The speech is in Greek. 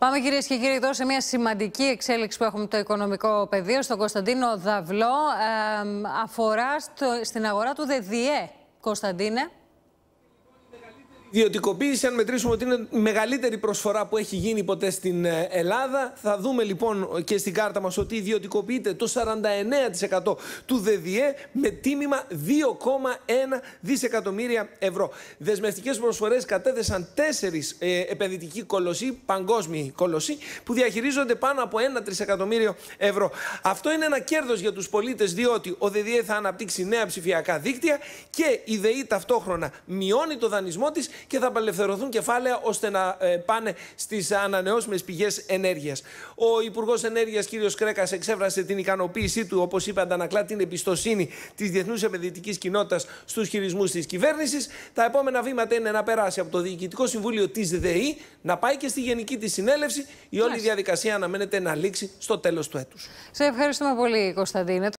Πάμε κυρίες και κύριοι εδώ σε μια σημαντική εξέλιξη που έχουμε το οικονομικό πεδίο στον Κωνσταντίνο Δαβλό. αφορά στο, στην αγορά του ΔΔΕ, Κωνσταντίνε ιδιωτικοποίηση, αν μετρήσουμε ότι είναι η μεγαλύτερη προσφορά που έχει γίνει ποτέ στην ε, Ελλάδα. Θα δούμε λοιπόν και στην κάρτα μας ότι ιδιωτικοποιείται το 49% του ΔΔΕ με τίμημα 2,1 δισεκατομμύρια ευρώ. Δεσμευτικές προσφορές κατέθεσαν τέσσερις ε, επενδυτικοί κολοσσοί, παγκόσμιοι κολοσσοί, που διαχειρίζονται πάνω από 1 τρισεκατομμύριο ευρώ. Αυτό είναι ένα κέρδος για τους πολίτες, διότι ο ΔΔΕ θα αναπτύξει νέα ψηφιακά δίκτυα και η ΔΕΗ ταυτόχρονα μειώνει το δανεισμό της και θα απελευθερωθούν κεφάλαια ώστε να ε, πάνε στις ανανεώσιμες πηγές ενέργειας. Ο Υπουργός Ενέργειας κ. Κρέκας εξέφρασε την ικανοποίησή του, όπως είπε, αντανακλά την εμπιστοσύνη της διεθνούς επενδυτικής κοινότητας στους χειρισμούς της κυβέρνησης. Τα επόμενα βήματα είναι να περάσει από το Διοικητικό Συμβούλιο της ΔΕΗ, να πάει και στη Γενική της Συνέλευση. Η όλη διαδικασία αναμένεται να λήξει στο τέλος του έτους. Σε ευχαριστούμε πολύ, Κωνσταντίνε.